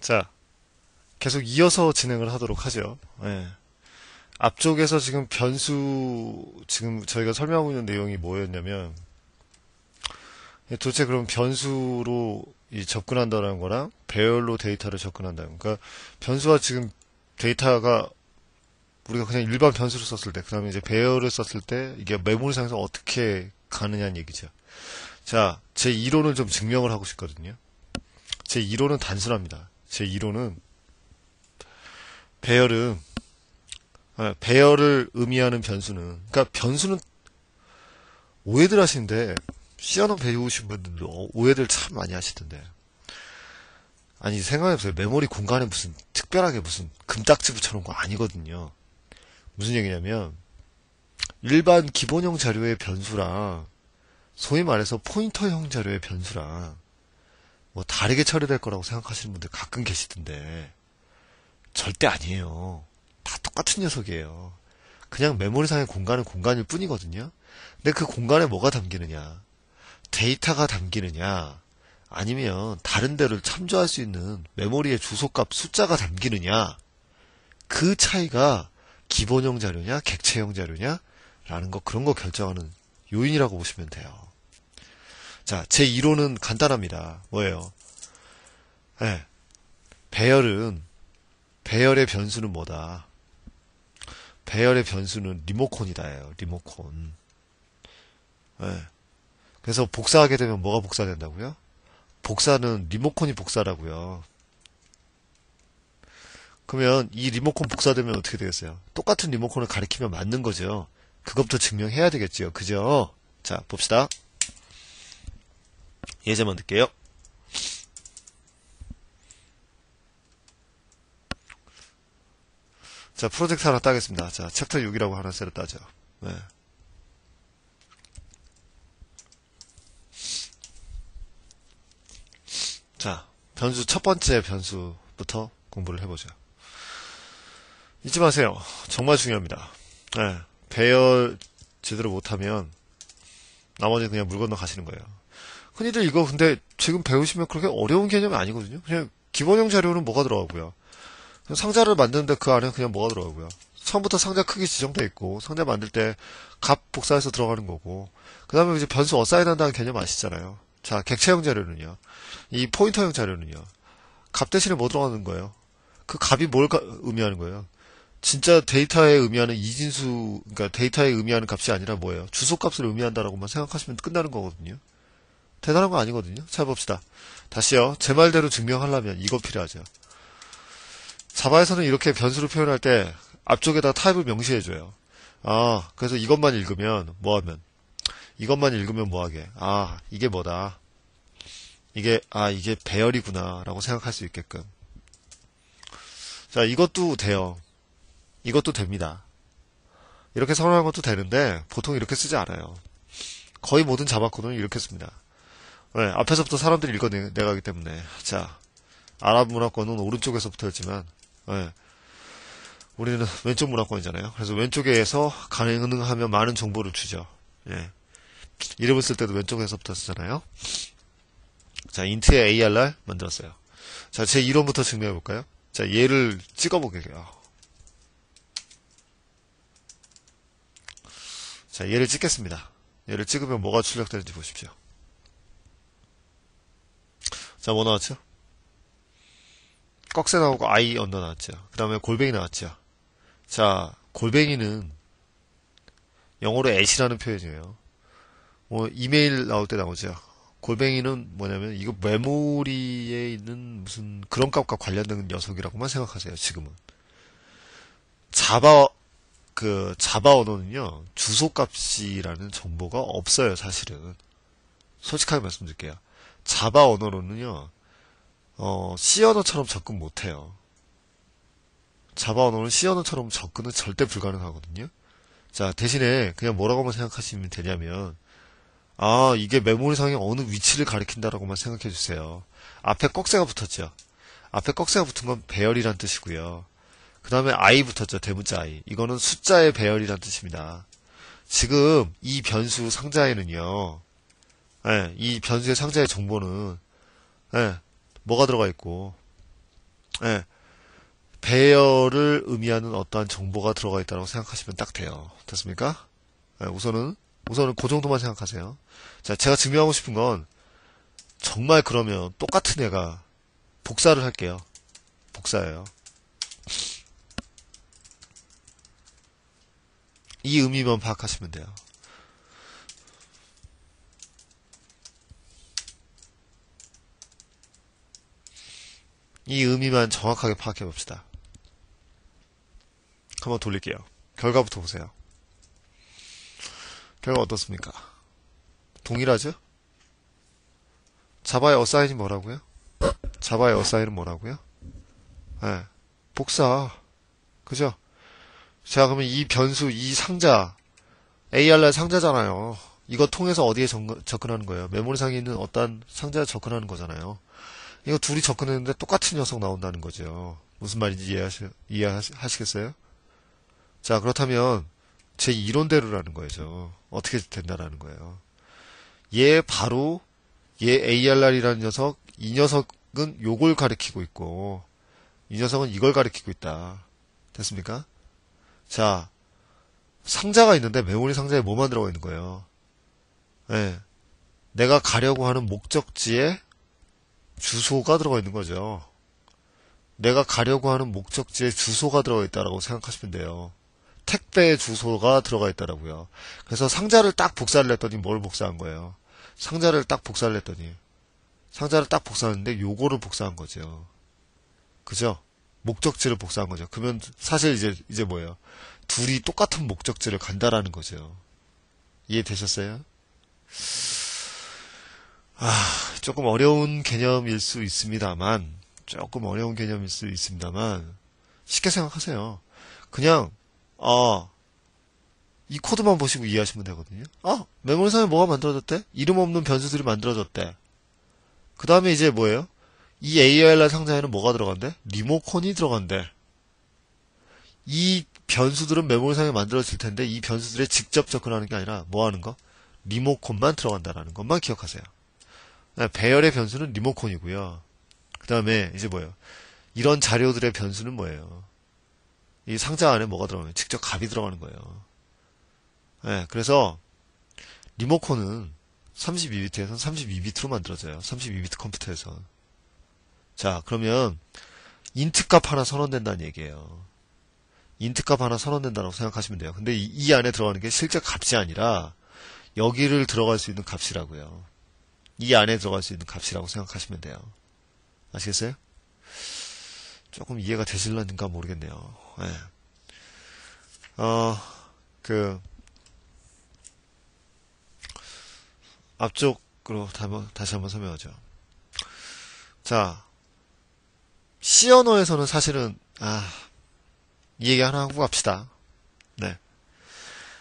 자, 계속 이어서 진행을 하도록 하죠. 예. 앞쪽에서 지금 변수, 지금 저희가 설명하고 있는 내용이 뭐였냐면, 예, 도대체 그럼 변수로 접근한다는 거랑 배열로 데이터를 접근한다는 거. 그러니까 변수와 지금 데이터가 우리가 그냥 일반 변수를 썼을 때, 그 다음에 이제 배열을 썼을 때, 이게 메모리상에서 어떻게 가느냐는 얘기죠. 자, 제 이론을 좀 증명을 하고 싶거든요. 제 이론은 단순합니다. 제 1호는 배열은 아, 배열을 의미하는 변수는 그러니까 변수는 오해들 하시는데 시아노 배우신 분들 도 오해들 참 많이 하시던데 아니 생각해보세요 메모리 공간에 무슨 특별하게 무슨 금딱지 붙여놓은 거 아니거든요 무슨 얘기냐면 일반 기본형 자료의 변수랑 소위 말해서 포인터형 자료의 변수랑 뭐 다르게 처리될 거라고 생각하시는 분들 가끔 계시던데 절대 아니에요. 다 똑같은 녀석이에요. 그냥 메모리상의 공간은 공간일 뿐이거든요. 근데 그 공간에 뭐가 담기느냐? 데이터가 담기느냐? 아니면 다른 데를 참조할 수 있는 메모리의 주소값 숫자가 담기느냐? 그 차이가 기본형 자료냐, 객체형 자료냐, 라는 거, 그런 거 결정하는 요인이라고 보시면 돼요. 자, 제 2로는 간단합니다. 뭐예요? 네, 배열은, 배열의 변수는 뭐다? 배열의 변수는 리모콘이다예요 리모컨. 네. 그래서 복사하게 되면 뭐가 복사된다고요? 복사는 리모콘이 복사라고요. 그러면 이리모콘 복사되면 어떻게 되겠어요? 똑같은 리모콘을 가리키면 맞는 거죠. 그것부터 증명해야 되겠죠 그죠? 자, 봅시다. 예제 만듣게요 자, 프로젝트 하나 따겠습니다. 자, 챕터 6이라고 하나 새로 따죠. 네. 자, 변수 첫 번째 변수부터 공부를 해보죠. 잊지 마세요. 정말 중요합니다. 네, 배열 제대로 못하면 나머지 는 그냥 물 건너 가시는 거예요. 흔히들 이거 근데 지금 배우시면 그렇게 어려운 개념이 아니거든요. 그냥 기본형 자료는 뭐가 들어가고요. 상자를 만드는데 그 안에 그냥 뭐가 들어가고요. 처음부터 상자 크기 지정돼 있고 상자 만들 때 값 복사해서 들어가는 거고 그 다음에 이제 변수 어사인한다는 개념 아시잖아요. 자 객체형 자료는요. 이 포인터형 자료는요. 값 대신에 뭐 들어가는 거예요? 그 값이 뭘 가, 의미하는 거예요? 진짜 데이터에 의미하는 이진수, 그러니까 데이터에 의미하는 값이 아니라 뭐예요? 주소값을 의미한다라고만 생각하시면 끝나는 거거든요. 대단한 거 아니거든요. 잘 봅시다. 다시요. 제 말대로 증명하려면 이거 필요하죠. 자바에서는 이렇게 변수를 표현할 때 앞쪽에다 타입을 명시해줘요. 아, 그래서 이것만 읽으면 뭐하면 이것만 읽으면 뭐하게 아, 이게 뭐다. 이게 아, 이게 배열이구나 라고 생각할 수 있게끔 자, 이것도 돼요. 이것도 됩니다. 이렇게 선언한 것도 되는데 보통 이렇게 쓰지 않아요. 거의 모든 자바 코드는 이렇게 씁니다. 네, 앞에서부터 사람들이 읽어내가기 때문에. 자, 아랍 문화권은 오른쪽에서부터였지만, 네, 우리는 왼쪽 문화권이잖아요. 그래서 왼쪽에서 가능하면 많은 정보를 주죠. 예. 이름을 쓸 때도 왼쪽에서부터 쓰잖아요. 자, 인트의 ARR 만들었어요. 자, 제 이론부터 증명해 볼까요? 자, 얘를 찍어 보게요. 자, 얘를 찍겠습니다. 얘를 찍으면 뭐가 출력되는지 보십시오. 자, 뭐 나왔죠? 꺽쇠 나오고 아이 언더 나왔죠. 그 다음에 골뱅이 나왔죠. 자, 골뱅이는 영어로 애시라는 표현이에요. 뭐 이메일 나올 때 나오죠. 골뱅이는 뭐냐면 이거 메모리에 있는 무슨 그런 값과 관련된 녀석이라고만 생각하세요. 지금은 자바 그 자바 언어는요 주소 값이라는 정보가 없어요. 사실은 솔직하게 말씀드릴게요. 자바 언어로는요, 어, C 언어처럼 접근 못해요. 자바 언어는 C 언어처럼 접근은 절대 불가능하거든요. 자, 대신에 그냥 뭐라고만 생각하시면 되냐면, 아, 이게 메모리상의 어느 위치를 가리킨다라고만 생각해 주세요. 앞에 꺽쇠가 붙었죠. 앞에 꺽쇠가 붙은 건 배열이란 뜻이고요. 그 다음에 i 붙었죠. 대문자 i. 이거는 숫자의 배열이란 뜻입니다. 지금 이 변수 상자에는요. 예, 이 변수의 상자의 정보는 예, 뭐가 들어가 있고 예, 배열을 의미하는 어떠한 정보가 들어가 있다고 생각하시면 딱 돼요. 됐습니까? 예, 우선은 우선은 그 정도만 생각하세요. 자, 제가 증명하고 싶은 건 정말 그러면 똑같은 애가 복사를 할게요. 복사예요. 이 의미만 파악하시면 돼요. 이 의미만 정확하게 파악해 봅시다. 한번 돌릴게요. 결과부터 보세요. 결과 어떻습니까? 동일하죠? 자바의 어사인이 뭐라고요? 자바의 어사인은 뭐라고요? 예. 네. 복사. 그죠? 자, 그러면 이 변수, 이 상자, AR란 상자잖아요. 이거 통해서 어디에 접근하는 거예요? 메모리상에 있는 어떤 상자에 접근하는 거잖아요. 이거 둘이 접근했는데 똑같은 녀석 나온다는 거죠. 무슨 말인지 이해하시, 이해하시겠어요? 자, 그렇다면 제 이론대로라는 거죠. 어떻게 된다라는 거예요. 얘 바로 얘 AR이라는 녀석, 이 녀석은 요걸 가리키고 있고 이 녀석은 이걸 가리키고 있다. 됐습니까? 자, 상자가 있는데 메모리 상자에 뭐만 들어가 있는 거예요? 예. 네, 내가 가려고 하는 목적지에 주소가 들어가 있는 거죠. 내가 가려고 하는 목적지에 주소가 들어가 있다라고 생각하시면 돼요. 택배의 주소가 들어가 있다라고요. 그래서 상자를 딱 복사를 했더니 뭘 복사한 거예요? 상자를 딱 복사를 했더니 상자를 딱 복사하는데 요거를 복사한 거죠. 그죠? 목적지를 복사한 거죠. 그러면 사실 이제 이제 뭐예요? 둘이 똑같은 목적지를 간다라는 거죠. 이해되셨어요? 아, 조금 어려운 개념일 수 있습니다만, 조금 어려운 개념일 수 있습니다만, 쉽게 생각하세요. 그냥, 아, 이 코드만 보시고 이해하시면 되거든요. 아, 어, 메모리상에 뭐가 만들어졌대? 이름 없는 변수들이 만들어졌대. 그 다음에 이제 뭐예요? 이 ARR 상자에는 뭐가 들어간대? 리모컨이 들어간대. 이 변수들은 메모리상에 만들어질 텐데, 이 변수들에 직접 접근하는 게 아니라 뭐 하는 거? 리모컨만 들어간다라는 것만 기억하세요. 아, 배열의 변수는 리모컨이고요. 그 다음에 이제 뭐예요? 이런 자료들의 변수는 뭐예요? 이 상자 안에 뭐가 들어가면 직접 값이 들어가는 거예요. 네, 그래서 리모컨은 3 2비트에서 32비트로 만들어져요. 32비트 컴퓨터에선. 자, 그러면 인트 값 하나 선언된다는 얘기예요. 인트 값 하나 선언된다고 생각하시면 돼요. 근데 이, 이 안에 들어가는 게 실제 값이 아니라 여기를 들어갈 수 있는 값이라고요. 이 안에 들어갈 수 있는 값이라고 생각하시면 돼요. 아시겠어요? 조금 이해가 되실런가 모르겠네요. 네. 어, 그, 앞쪽으로 다시 한번 설명하죠. 자, C 언어에서는 사실은, 아, 이 얘기 하나 하고 갑시다. 네.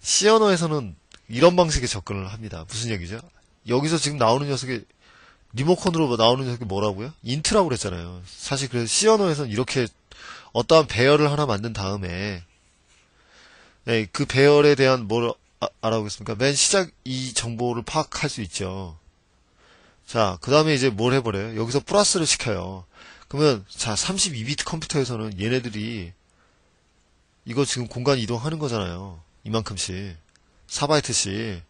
C 언어에서는 이런 방식의 접근을 합니다. 무슨 얘기죠? 여기서 지금 나오는 녀석이 리모컨으로 뭐 나오는 녀석이 뭐라고요? 인트라고 그랬잖아요. 사실 그래서 C 언어에서는 이렇게 어떠한 배열을 하나 만든 다음에 네, 그 배열에 대한 뭘 아, 알아보겠습니까? 맨 시작 이 정보를 파악할 수 있죠. 자, 그 다음에 이제 뭘 해버려요? 여기서 플러스를 시켜요. 그러면 자, 32비트 컴퓨터에서는 얘네들이 이거 지금 공간 이동하는 거잖아요. 이만큼씩. 4바이트씩.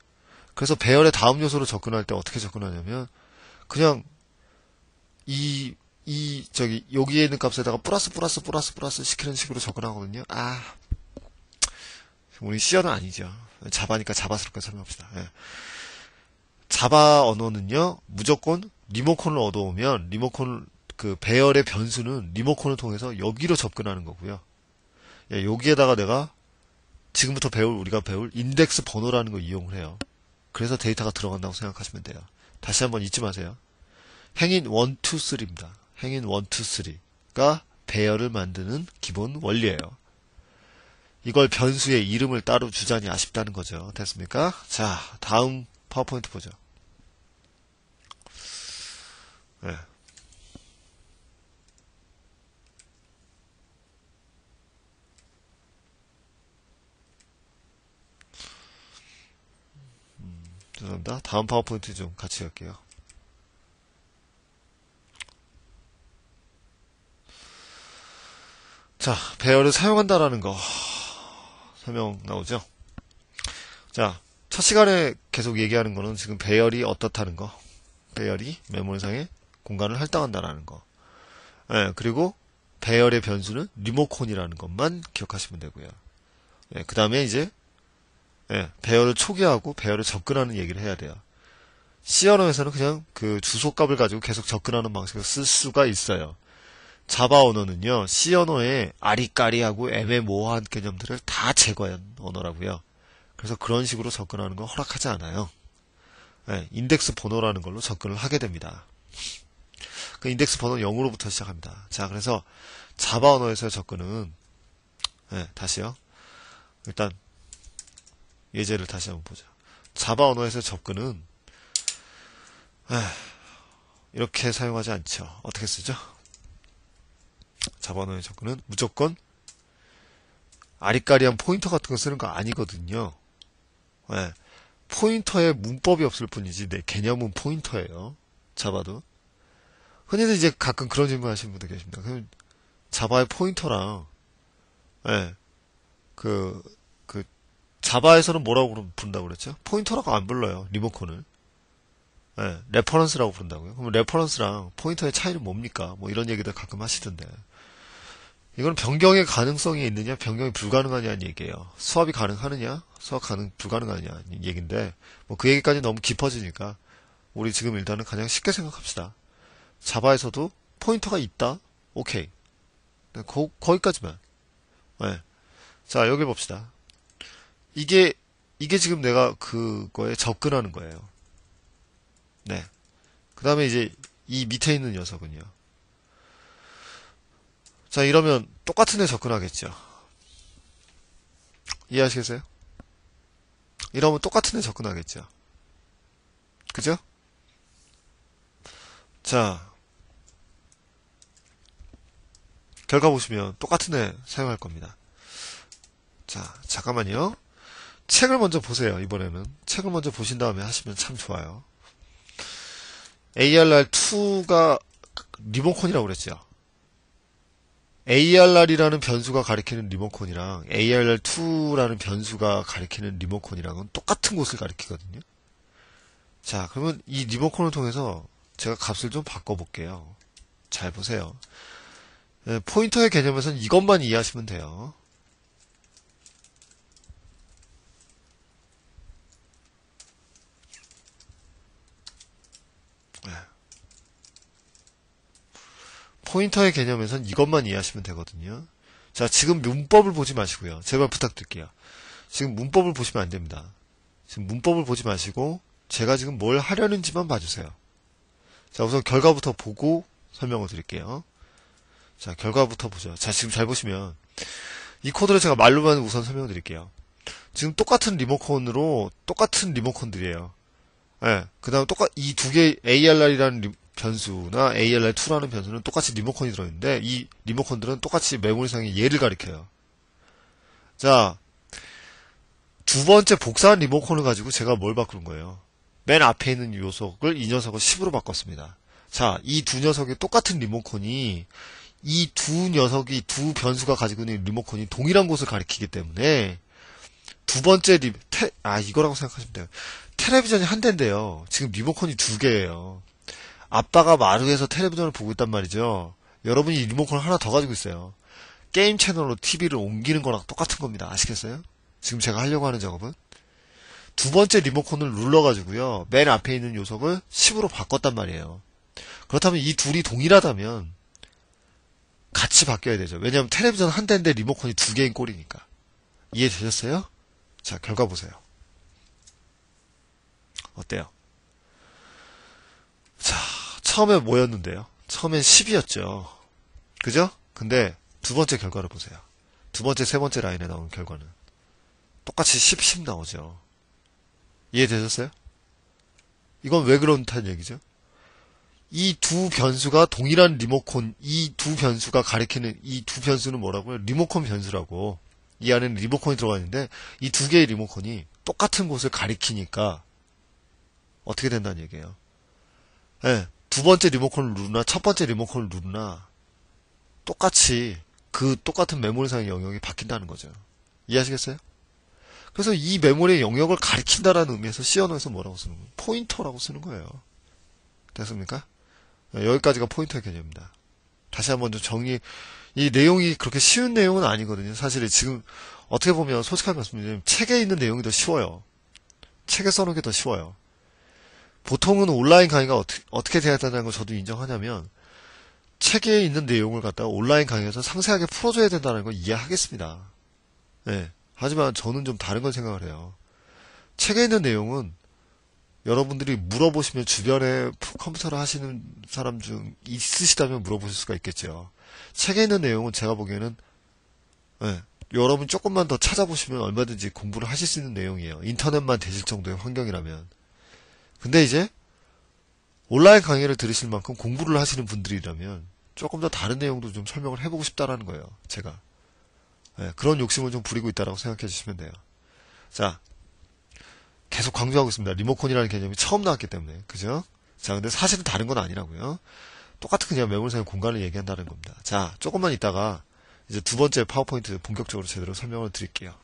그래서 배열의 다음 요소로 접근할 때 어떻게 접근하냐면 그냥 이, 이, 저기, 여기에 있는 값에다가 플러스, 플러스, 플러스, 플러스 시키는 식으로 접근하거든요. 아, 우리 C어는 아니죠. 자바니까 자바스럽게 설명합시다. 예. 자바 언어는요, 무조건 리모컨을 얻어오면 리모컨, 그 배열의 변수는 리모컨을 통해서 여기로 접근하는 거고요. 예, 여기에다가 내가 지금부터 배울, 우리가 배울 인덱스 번호라는 걸 이용을 해요. 그래서 데이터가 들어간다고 생각하시면 돼요. 다시 한번 잊지 마세요. 행인 1, 2, 3입니다. 행인 1, 2, 3가 배열을 만드는 기본 원리예요. 이걸 변수의 이름을 따로 주자니 아쉽다는 거죠. 됐습니까? 자, 다음 파워포인트 보죠. 네. 있다. 다음 파워포인트 좀 같이 갈게요. 자, 배열을 사용한다라는 거 설명 나오죠? 자, 첫 시간에 계속 얘기하는 거는 지금 배열이 어떻다는 거, 배열이 메모리상의 공간을 할당한다라는 거, 예, 그리고 배열의 변수는 리모콘이라는 것만 기억하시면 되고요. 예, 그 다음에 이제 예, 배열을 초기하고 화 배열에 접근하는 얘기를 해야 돼요. c 언어에서는 그냥 그 주소값을 가지고 계속 접근하는 방식을 쓸 수가 있어요. 자바 언어는요, C 언어의 아리까리하고 애매모호한 개념들을 다 제거한 언어라고요. 그래서 그런 식으로 접근하는 건 허락하지 않아요. 네, 인덱스 번호라는 걸로 접근을 하게 됩니다. 그 인덱스 번호는 0으로부터 시작합니다. 자, 그래서 자바 언어에서의 접근은 네, 다시요. 일단 예제를 다시 한번 보자. 자바 언어에서 접근은 이렇게 사용하지 않죠. 어떻게 쓰죠? 자바 언어의 접근은 무조건 아리까리한 포인터 같은 거 쓰는 거 아니거든요. 네. 포인터에 문법이 없을 뿐이지 내 개념은 포인터예요. 자바도. 흔히들 이제 가끔 그런 질문 하시는 분들 계십니다. 그럼 자바의 포인터랑 네. 그 자바에서는 뭐라고 부른다고 그랬죠? 포인터라고 안 불러요. 리모컨을. 네, 레퍼런스라고 부른다고요. 그럼 레퍼런스랑 포인터의 차이는 뭡니까? 뭐 이런 얘기들 가끔 하시던데. 이건 변경의 가능성이 있느냐, 변경이 불가능하냐는 얘기예요. 수압이 가능하느냐, 수압 가능 불가능하냐 는 얘기인데 뭐 그 얘기까지 너무 깊어지니까 우리 지금 일단은 가장 쉽게 생각합시다. 자바에서도 포인터가 있다. 오케이. 거, 네, 거기까지만. 네. 자 여기 봅시다. 이게, 이게 지금 내가 그거에 접근하는 거예요. 네. 그 다음에 이제 이 밑에 있는 녀석은요. 자, 이러면 똑같은 애 접근하겠죠. 이해하시겠어요? 이러면 똑같은 애 접근하겠죠. 그죠? 자, 결과 보시면 똑같은 애 사용할 겁니다. 자, 잠깐만요. 책을 먼저 보세요, 이번에는. 책을 먼저 보신 다음에 하시면 참 좋아요. ARR2가 리모콘이라고 그랬죠. ARR이라는 변수가 가리키는 리모컨이랑 ARR2라는 변수가 가리키는 리모컨이랑은 똑같은 곳을 가리키거든요. 자, 그러면 이 리모컨을 통해서 제가 값을 좀 바꿔볼게요. 잘 보세요. 예, 포인터의 개념에서는 이것만 이해하시면 돼요. 포인터의 개념에선 이것만 이해하시면 되거든요. 자, 지금 문법을 보지 마시고요. 제발 부탁드릴게요. 지금 문법을 보시면 안 됩니다. 지금 문법을 보지 마시고 제가 지금 뭘 하려는지만 봐주세요. 자, 우선 결과부터 보고 설명을 드릴게요. 자, 결과부터 보죠. 자, 지금 잘 보시면 이 코드를 제가 말로만 우선 설명드릴게요. 을 지금 똑같은 리모컨으로 똑같은 리모컨들이에요. 예, 네, 그 다음 똑같, 이 두 개 AR이라는 변수나 ALR2라는 변수는 똑같이 리모컨이 들어있는데 이 리모컨들은 똑같이 메모리상의 예를 가리켜요. 자, 두 번째 복사한 리모컨을 가지고 제가 뭘바꾸는 거예요. 맨 앞에 있는 요석을 이 녀석을 10으로 바꿨습니다. 자, 이 두 녀석의 똑같은 리모컨이 이 두 녀석이 두 변수가 가지고 있는 리모컨이 동일한 곳을 가리키기 때문에 두 번째 리, 테, 아, 이거라고 생각하시면 돼요. 텔레비전이 한 대인데요. 지금 리모컨이 두 개예요. 아빠가 마루에서 텔레비전을 보고 있단 말이죠. 여러분이 리모컨을 하나 더 가지고 있어요. 게임 채널로 TV를 옮기는 거랑 똑같은 겁니다. 아시겠어요? 지금 제가 하려고 하는 작업은. 두 번째 리모컨을 눌러가지고요. 맨 앞에 있는 요석을 10으로 바꿨단 말이에요. 그렇다면 이 둘이 동일하다면 같이 바뀌어야 되죠. 왜냐하면 텔레비전 한 대인데 리모컨이 두 개인 꼴이니까. 이해되셨어요? 자, 결과 보세요. 어때요? 처음에 뭐였는데요? 처음엔 10이었죠. 그죠? 근데 두 번째 결과를 보세요. 두 번째, 세 번째 라인에 나온 결과는 똑같이 10, 10 나오죠. 이해되셨어요? 이건 왜 그런다는 얘기죠? 이 두 변수가 동일한 리모컨, 이 두 변수가 가리키는 이 두 변수는 뭐라고요? 리모컨 변수라고. 이 안에는 리모컨이 들어가 있는데 이 두 개의 리모컨이 똑같은 곳을 가리키니까 어떻게 된다는 얘기예요. 예. 네. 두 번째 리모컨을 누르나 첫 번째 리모컨을 누르나 똑같이 그 똑같은 메모리상의 영역이 바뀐다는 거죠. 이해하시겠어요? 그래서 이 메모리의 영역을 가리킨다라는 의미에서 C 언어에서 뭐라고 쓰는 거예요? 포인터라고 쓰는 거예요. 됐습니까? 네, 여기까지가 포인터의 개념입니다. 다시 한번 좀 정리, 이 내용이 그렇게 쉬운 내용은 아니거든요. 사실 지금 어떻게 보면 솔직하게 말씀드리면 책에 있는 내용이 더 쉬워요. 책에 써놓은 게 더 쉬워요. 보통은 온라인 강의가 어떻게, 어떻게 돼야 된다는 걸 저도 인정하냐면 책에 있는 내용을 갖다가 온라인 강의에서 상세하게 풀어줘야 된다는 걸 이해하겠습니다. 네. 하지만 저는 좀 다른 걸 생각을 해요. 책에 있는 내용은 여러분들이 물어보시면 주변에 컴퓨터를 하시는 사람 중 있으시다면 물어보실 수가 있겠죠. 책에 있는 내용은 제가 보기에는 네, 여러분 조금만 더 찾아보시면 얼마든지 공부를 하실 수 있는 내용이에요. 인터넷만 되실 정도의 환경이라면. 근데 이제 온라인 강의를 들으실 만큼 공부를 하시는 분들이라면 조금 더 다른 내용도 좀 설명을 해보고 싶다라는 거예요. 제가 네, 그런 욕심을 좀 부리고 있다라고 생각해 주시면 돼요. 자, 계속 강조하고 있습니다. 리모컨이라는 개념이 처음 나왔기 때문에 그죠? 자, 근데 사실은 다른 건 아니라고요. 똑같은 그냥 매물상의 공간을 얘기한다는 겁니다. 자, 조금만 있다가 이제 두 번째 파워포인트 본격적으로 제대로 설명을 드릴게요.